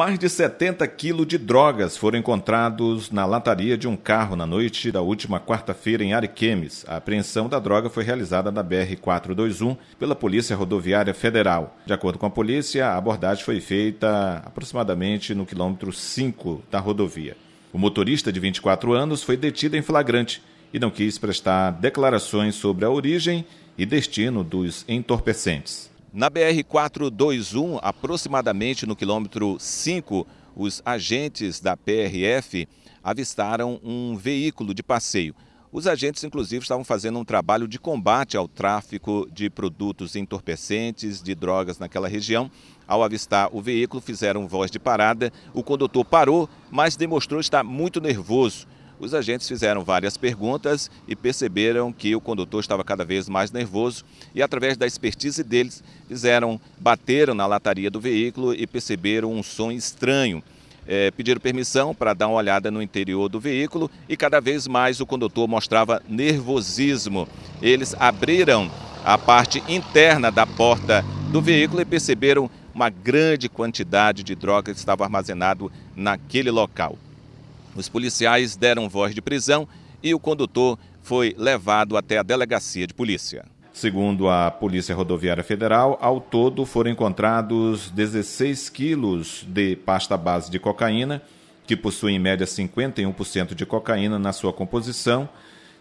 Mais de 70 quilos de drogas foram encontrados na lataria de um carro na noite da última quarta-feira em Ariquemes. A apreensão da droga foi realizada na BR-421 pela Polícia Rodoviária Federal. De acordo com a polícia, a abordagem foi feita aproximadamente no quilômetro 5 da rodovia. O motorista de 24 anos foi detido em flagrante e não quis prestar declarações sobre a origem e destino dos entorpecentes. Na BR-421, aproximadamente no quilômetro 5, os agentes da PRF avistaram um veículo de passeio. Os agentes, inclusive, estavam fazendo um trabalho de combate ao tráfico de produtos entorpecentes, de drogas naquela região. Ao avistar o veículo, fizeram voz de parada. O condutor parou, mas demonstrou estar muito nervoso. Os agentes fizeram várias perguntas e perceberam que o condutor estava cada vez mais nervoso e, através da expertise deles, fizeram, bateram na lataria do veículo e perceberam um som estranho. É, pediram permissão para dar uma olhada no interior do veículo e cada vez mais o condutor mostrava nervosismo. Eles abriram a parte interna da porta do veículo e perceberam uma grande quantidade de droga que estava armazenado naquele local. Os policiais deram voz de prisão e o condutor foi levado até a delegacia de polícia. Segundo a Polícia Rodoviária Federal, ao todo foram encontrados 16 quilos de pasta base de cocaína, que possui em média 51% de cocaína na sua composição,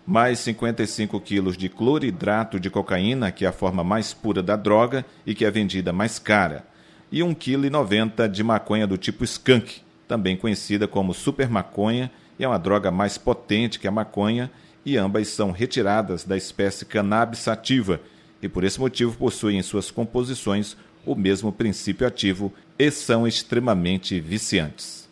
mais 55 quilos de cloridrato de cocaína, que é a forma mais pura da droga e que é vendida mais cara, e 1,90 kg de maconha do tipo skunk, também conhecida como super maconha, e é uma droga mais potente que a maconha, e ambas são retiradas da espécie cannabis sativa, e por esse motivo possuem em suas composições o mesmo princípio ativo e são extremamente viciantes.